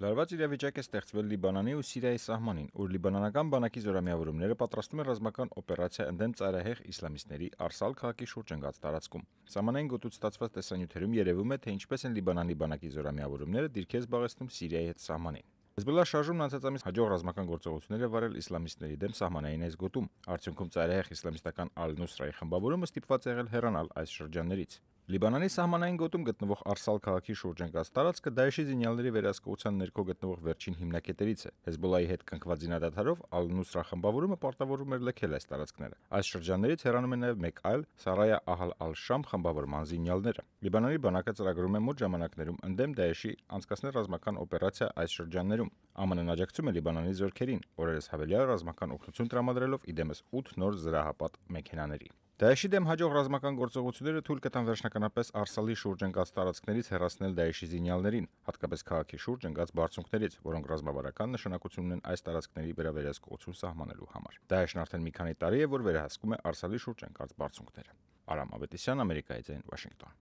Լարված իրավիճակ է ստեղծվել Լիբանանի ու Սիրիայի սահմանին, ուր Լիբանանական բանակի զորամիավորումները պատրաստում են ռազմական օպերացիա ընդդեմ ծայրահեղ իսլամիստների Արսալ քաղաքի շուրջ ընկած տարածքում։ Սահմանային գոտուց ստացված տեսանյութերում երևում է, թե ինչպես են Լիբանանի բանակի զորամիավորումները դիրքեր զբաղեցնում Սիրիայի հետ սահմանին։ Հզբոլա շարժումն անցած ամիս հաջող ռազմական գործողություններ է վարել իսլամիստների դեմ սահմանային այս գոտում։ Արդյունքում ծայրահեղ իսլամիստական Ալ-Նուսրայի խմբավորումը ստիպված եղել հեռանալ այս շրջաններից։ Լիբանանի սահմանային գոտում գտնվող Արսալ քաղաքի շուրջ ընկած տարածքը Դայեշի զինյալների վերահսկողության ներքո գտնվող վերջին հիմնակետերից է։ Հեզբոլայի հետ կնքված զինադադարով Ալ-Նուսրա խմբավորումը պարտավորվում էր լքել այս տարածքները։ Այս շրջաններից հեռանում է նաև մեկ այլ Սարայա Ահալ Ալ-Շամ խմբավորման զինյալները։ Լիբանանի բանակը ծրագրում է մոտ ժամանակներում ընդդեմ Դայեշի անցկացնել ռազմական օպերացիա այս շրջաններում։ ԱՄՆ-ն աջակցում է Լիբանանի զորքերին, օրերս հավելյալ ռազմական օգնություն տրամադրելով իդեմս 8 նոր զրահապատ մեքենաների։ Դայեշի դեմ հաջող ռազմական գործողությունները թույլ կտան վերջնականապես Արսալի շուրջ ընկած տարածքներից հեռացնել Դայեշի զինյալներին, հատկապես քաղաքի շուրջ ընկած բարձունքներից, որոնք ռազմավարական նշանակություն ունեն այս տարածքների վերաբերյալ սահմանելու համար։ Դայեշն արդեն մի քանի տարի է, որ վերահսկում է Արսալի շուրջ ընկած բարձունքները։ Արամ Ավետիսյան, Ամերիկայի ձայն, Վաշինգտոն։